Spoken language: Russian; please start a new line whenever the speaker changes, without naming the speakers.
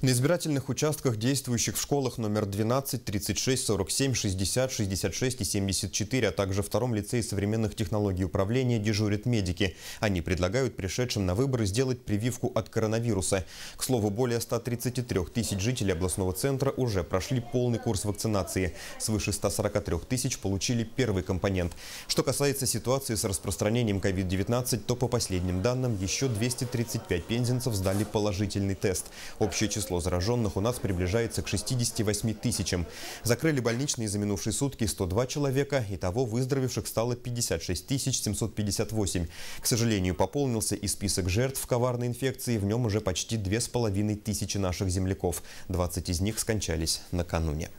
На избирательных участках, действующих в школах номер 12, 36, 47, 60, 66 и 74, а также втором лицее современных технологий управления дежурят медики. Они предлагают пришедшим на выборы сделать прививку от коронавируса. К слову, более 133 тысяч жителей областного центра уже прошли полный курс вакцинации. Свыше 143 тысяч получили первый компонент. Что касается ситуации с распространением COVID-19, то по последним данным еще 235 пензенцев сдали положительный тест. Общее число число зараженных у нас приближается к 68 тысячам. Закрыли больничные за минувшие сутки 102 человека. Итого выздоровевших стало 56 758. К сожалению, пополнился и список жертв коварной инфекции. В нем уже почти 2500 тысячи наших земляков. 20 из них скончались накануне.